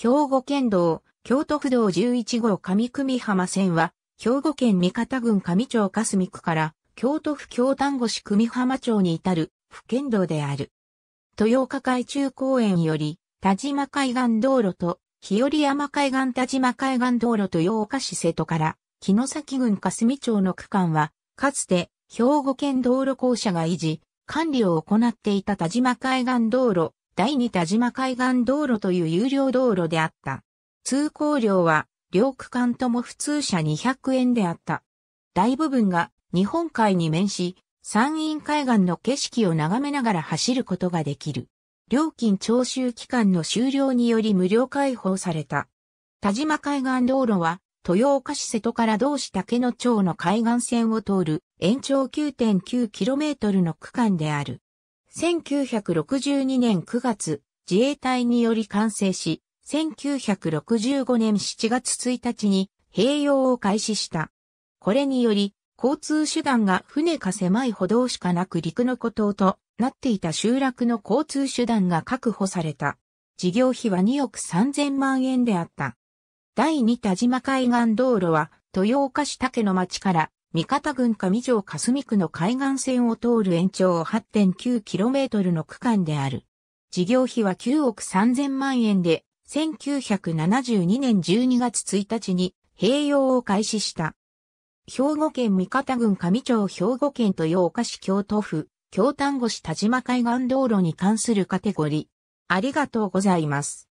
兵庫県道、京都府道11号上久浜線は、兵庫県三方郡上町霞区から、京都府京丹後市久浜町に至る、府県道である。豊岡海中公園より、田島海岸道路と、日和山海岸田島海岸道路豊岡市瀬戸から、木の崎郡霞町の区間は、かつて、兵庫県道路公社が維持、管理を行っていた田島海岸道路第二田島海岸道路という有料道路であった。通行料は両区間とも普通車200円であった。大部分が日本海に面し、山陰海岸の景色を眺めながら走ることができる。料金徴収期間の終了により無料開放された。田島海岸道路は、豊岡市瀬戸から同市竹野町の海岸線を通る延長 9.9km の区間である。1962年9月、自衛隊により完成し、1965年7月1日に併用を開始した。これにより、交通手段が船か狭い歩道しかなく陸の孤島となっていた集落の交通手段が確保された。事業費は2億3000万円であった。第二田島海岸道路は豊岡市竹の町から三方郡上条霞区の海岸線を通る延長 8.9km の区間である。事業費は9億3000万円で、1972年12月1日に併用を開始した。兵庫県三方郡上町兵庫県豊岡市京都府、京丹後市田島海岸道路に関するカテゴリー。ありがとうございます。